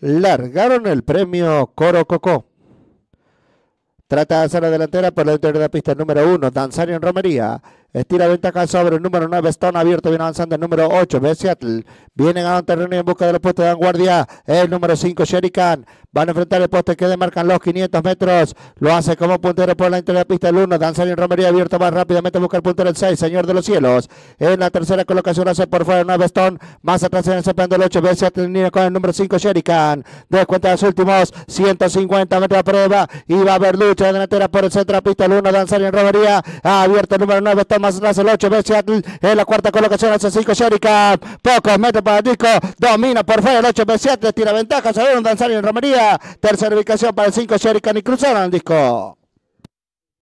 largaron el premio Coro Coco. Trata de hacer la delantera por la interior de la pista número 1, en Romería. Estira acá sobre el número 9. Stone abierto. Viene avanzando el número 8. B. Seattle. a a terreno en busca del los de vanguardia. El número 5. Sherry Van a enfrentar el poste que demarcan los 500 metros. Lo hace como puntero por la interior de la pista el 1. en Romería abierto más rápidamente. buscar el puntero el 6. Señor de los cielos. En la tercera colocación hace por fuera el 9. Stone. Más atrás en el el 8. B. Seattle con el número 5. Sherry Khan. Descuenta de los últimos 150 metros de prueba. Y va a haber lucha delantera por el centro de la pista el 1. en Romería. Abierto el número 9. Stone más atrás el 8, Seattle en la cuarta colocación hace 5, Sherikan, pocos mete para el Disco, domina por fuera el 8, B7 tira ventaja, un danzario en Romería, tercera ubicación para el 5, Sherika y cruzaron el Disco.